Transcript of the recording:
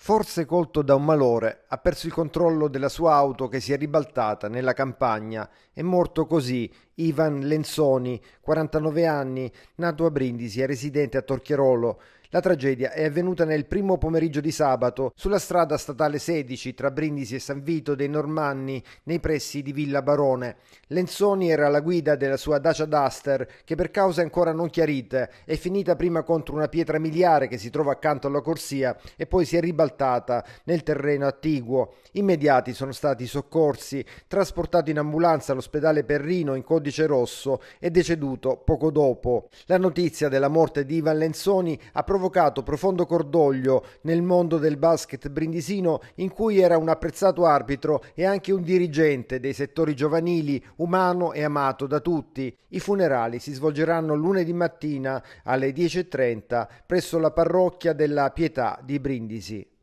Forse colto da un malore, ha perso il controllo della sua auto che si è ribaltata nella campagna e morto così Ivan Lenzoni, 49 anni, nato a Brindisi e residente a Torchierolo. La tragedia è avvenuta nel primo pomeriggio di sabato sulla strada statale 16 tra Brindisi e San Vito dei Normanni nei pressi di Villa Barone. Lenzoni era alla guida della sua Dacia Duster che per cause ancora non chiarite è finita prima contro una pietra miliare che si trova accanto alla corsia e poi si è ribaltata nel terreno attiguo. Immediati sono stati soccorsi, trasportati in ambulanza all'ospedale Perrino in Codice codice rosso, è deceduto poco dopo. La notizia della morte di Ivan Lenzoni ha provocato profondo cordoglio nel mondo del basket brindisino in cui era un apprezzato arbitro e anche un dirigente dei settori giovanili, umano e amato da tutti. I funerali si svolgeranno lunedì mattina alle 10.30 presso la parrocchia della Pietà di Brindisi.